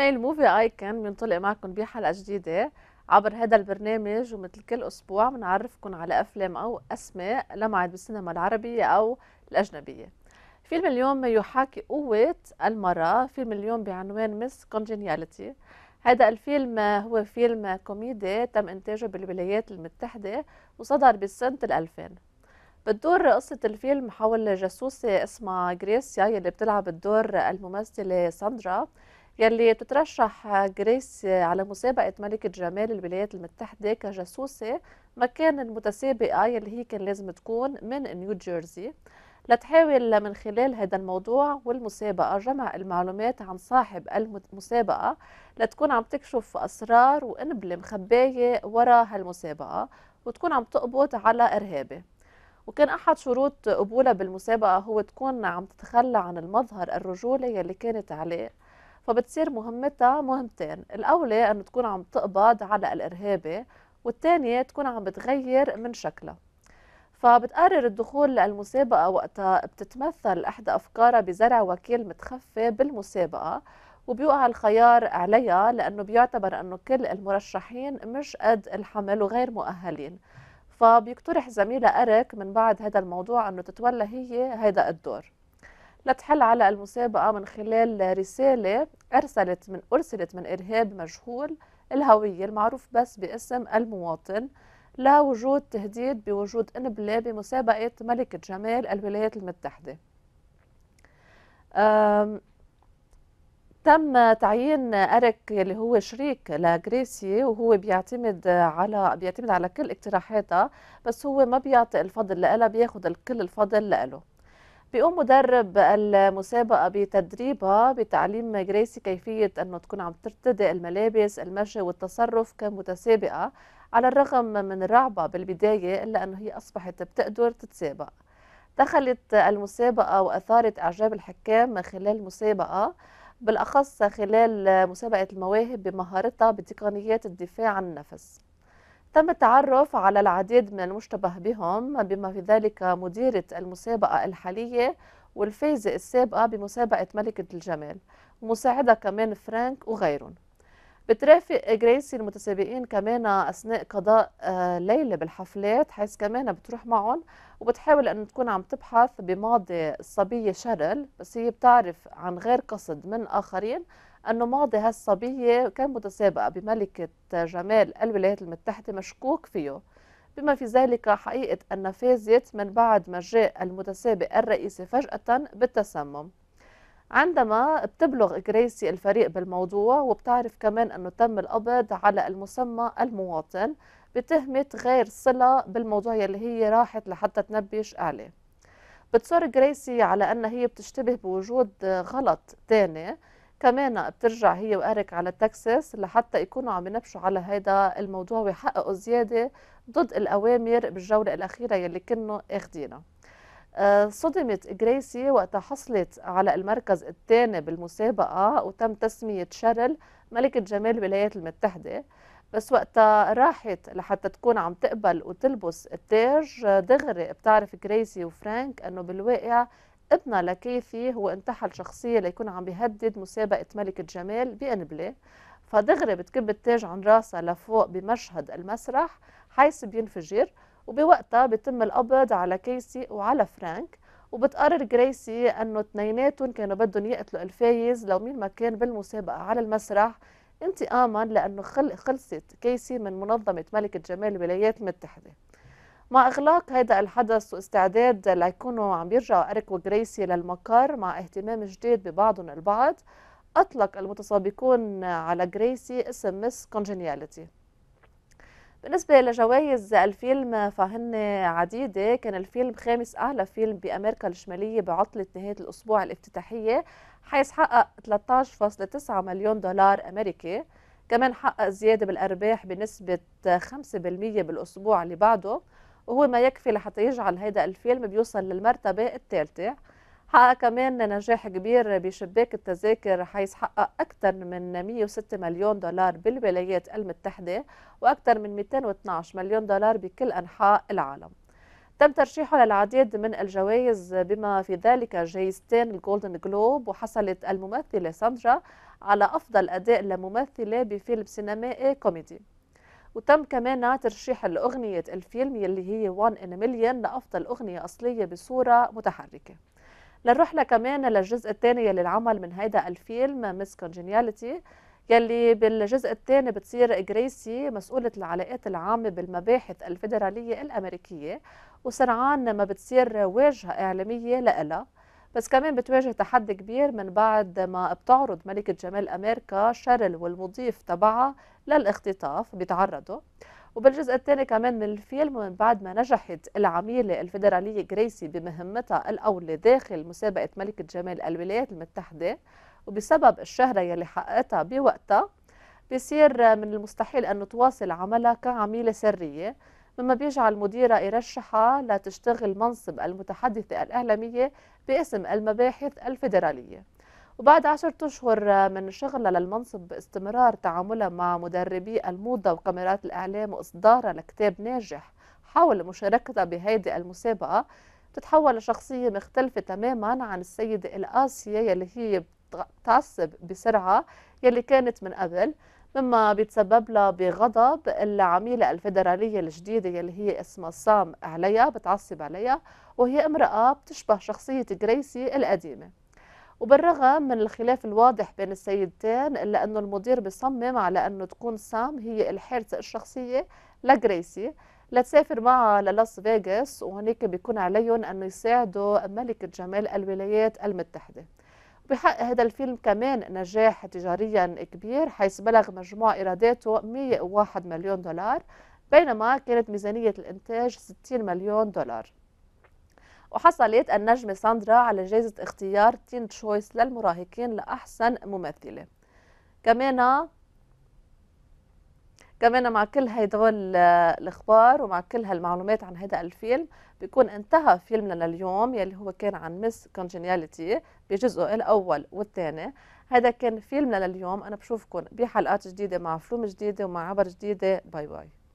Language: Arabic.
ايميل موفي ايكن بنطلق معكم بحلقه جديده عبر هذا البرنامج ومثل كل اسبوع بنعرفكم على افلام او اسماء لمعت بالسينما العربيه او الاجنبيه فيلم اليوم يحاكي قوة المرأة فيلم اليوم بعنوان مس كونجينياليتي هذا الفيلم هو فيلم كوميدي تم إنتاجه بالولايات المتحدة وصدر بسنة 2000 بتدور قصة الفيلم حول جاسوسة اسمها غريسيا يلي بتلعب الدور الممثلة ساندرا يلي تترشح جريس على مسابقة ملكة جمال الولايات المتحدة كجاسوسة مكان المتسابقة يلي هي كان لازم تكون من نيو جيرسي لتحاول من خلال هذا الموضوع والمسابقة جمع المعلومات عن صاحب المسابقة لتكون عم تكشف أسرار وإنبلة مخباية وراء هالمسابقة وتكون عم تقبض على إرهابي وكان أحد شروط قبولها بالمسابقة هو تكون عم تتخلى عن المظهر الرجولي يلي كانت عليه فبتصير مهمتها مهمتين الأولى أنه تكون عم تقبض على الإرهابي والثانية تكون عم بتغير من شكلها فبتقرر الدخول للمسابقة وقتها بتتمثل إحدى أفكارها بزرع وكيل متخفي بالمسابقة وبيوقع الخيار عليها لأنه بيعتبر أنه كل المرشحين مش قد الحمل وغير مؤهلين فبيقترح زميلها أريك من بعد هذا الموضوع أنه تتولى هي هذا الدور لتحل على المسابقة من خلال رسالة أرسلت من أرسلت من إرهاب مجهول الهوية المعروف بس باسم المواطن لوجود تهديد بوجود انبلا بمسابقة ملكة جمال الولايات المتحدة تم تعيين أرك اللي هو شريك لغريسي وهو بيعتمد على بيعتمد على كل اقتراحاتها بس هو ما بيعطي الفضل لها بياخذ كل الفضل لإله بيقوم مدرب المسابقة بتدريبها بتعليم جريسي كيفية أنه تكون عم ترتدي الملابس المشي والتصرف كمتسابقة على الرغم من رعبها بالبداية إلا أنه هي أصبحت بتقدر تتسابق دخلت المسابقة وأثارت إعجاب الحكام خلال المسابقة بالأخص خلال مسابقة المواهب بمهارتها بتقنيات الدفاع عن النفس تم التعرف على العديد من المشتبه بهم بما في ذلك مديرة المسابقة الحالية والفيزة السابقة بمسابقة ملكة الجمال ومساعدة كمان فرانك وغيرهم بترافق جريسي المتسابقين كمان أثناء قضاء آه، ليلة بالحفلات حيث كمان بتروح معهم وبتحاول أن تكون عم تبحث بماضي الصبية شرل بس هي بتعرف عن غير قصد من آخرين أن ماضي هالصبيه كان متسابقة بملكة جمال الولايات المتحدة مشكوك فيه بما في ذلك حقيقة أن فازت من بعد ما جاء المتسابق الرئيسي فجأة بالتسمم عندما بتبلغ جريسي الفريق بالموضوع وبتعرف كمان أنه تم القبض على المسمى المواطن بتهمة غير صلة بالموضوع يلي هي راحت لحتى تنبش عليه بتصر جريسي على أن هي بتشتبه بوجود غلط تاني كمان بترجع هي وارك على تكساس لحتى يكونوا عم ينبشوا على هذا الموضوع ويحققوا زيادة ضد الأوامر بالجولة الأخيرة يلي كنا اخدينها آه، صدمت جريسي وقتها حصلت على المركز الثاني بالمسابقة وتم تسمية شارل ملكة جمال الولايات المتحدة بس وقتها راحت لحتى تكون عم تقبل وتلبس التاج آه، دغري بتعرف جريسي وفرانك انه بالواقع ابنها لكيفي هو انتحل شخصية ليكون عم بيهدد مسابقة ملكة جمال بأنبلة فدغري بتكب التاج عن راسها لفوق بمشهد المسرح حيث بينفجر وبوقتها بتم القبض على كيسي وعلى فرانك وبتقرر جريسي انه اثنيناتهم كانوا بدهم يقتلوا الفايز لو مين ما كان بالمسابقه على المسرح انتقاما لانه خل خلصت كيسي من منظمه ملكه جمال الولايات المتحده مع إغلاق هذا الحدث واستعداد ليكونوا عم يرجعوا أريك وغريسي للمقر مع اهتمام جديد ببعضهم البعض أطلق المتسابقون على غريسي اسم مس كونجنياليتي بالنسبة لجوائز الفيلم فهن عديدة كان الفيلم خامس أعلى فيلم بأمريكا الشمالية بعطلة نهاية الأسبوع الافتتاحية حيث حقق 13.9 مليون دولار أمريكي كمان حقق زيادة بالأرباح بنسبة 5% بالأسبوع اللي بعده وهو ما يكفي لحتى يجعل هذا الفيلم بيوصل للمرتبة الثالثة حقق كمان نجاح كبير بشباك التذاكر حيث حقق أكثر من 106 مليون دولار بالولايات المتحدة وأكثر من 212 مليون دولار بكل أنحاء العالم تم ترشيحه للعديد من الجوائز بما في ذلك جائزتين الجولدن جلوب وحصلت الممثلة ساندرا على أفضل أداء لممثلة بفيلم سينمائي كوميدي وتم كمان ترشيح الأغنية الفيلم يلي هي وان ان مليون لأفضل أغنية أصلية بصورة متحركة لنروح كمان للجزء الثاني يلي العمل من هيدا الفيلم مس كونجينياليتي يلي بالجزء الثاني بتصير جريسي مسؤولة العلاقات العامة بالمباحث الفيدرالية الأمريكية وسرعان ما بتصير واجهة إعلامية لإلها بس كمان بتواجه تحدي كبير من بعد ما بتعرض ملكة جمال أمريكا شارل والمضيف تبعها للاختطاف بتعرضه وبالجزء الثاني كمان من الفيلم من بعد ما نجحت العميلة الفيدرالية جريسي بمهمتها الأولى داخل مسابقة ملكة جمال الولايات المتحدة وبسبب الشهرة يلي حققتها بوقتها بصير من المستحيل أن تواصل عملها كعميلة سرية مما بيجعل المديرة إرشحها لتشتغل منصب المتحدثة الإعلامية باسم المباحث الفيدرالية وبعد عشرة أشهر من شغلها للمنصب باستمرار تعاملها مع مدربي الموضة وكاميرات الإعلام وإصدارها لكتاب ناجح حول مشاركتها بهيدي المسابقة تتحول لشخصية مختلفة تماما عن السيدة القاسية يلي هي بتعصب بسرعة يلي كانت من قبل مما بيتسبب لها بغضب العميلة الفيدرالية الجديدة يلي هي اسمها سام عليها بتعصب عليها وهي امرأة بتشبه شخصية جريسي القديمة وبالرغم من الخلاف الواضح بين السيدتين إلا أنه المدير بصمم على أنه تكون سام هي الحارسة الشخصية لجريسي لتسافر معها للاس فيغاس وهناك بيكون عليهم أنه يساعدوا ملكة جمال الولايات المتحدة بحق هذا الفيلم كمان نجاح تجاريا كبير حيث بلغ مجموع إيراداته 101 مليون دولار بينما كانت ميزانية الإنتاج 60 مليون دولار وحصلت النجمة ساندرا على جائزة اختيار تين تشويس للمراهقين لأحسن ممثلة كمان كمان مع كل هيدول آه، الاخبار ومع كل هالمعلومات عن هذا الفيلم بيكون انتهى فيلمنا لليوم يلي هو كان عن مس كونجينياليتي بجزءه الاول والثاني هذا كان فيلمنا لليوم انا بشوفكم بحلقات جديده مع فلوم جديده ومع عبر جديده باي باي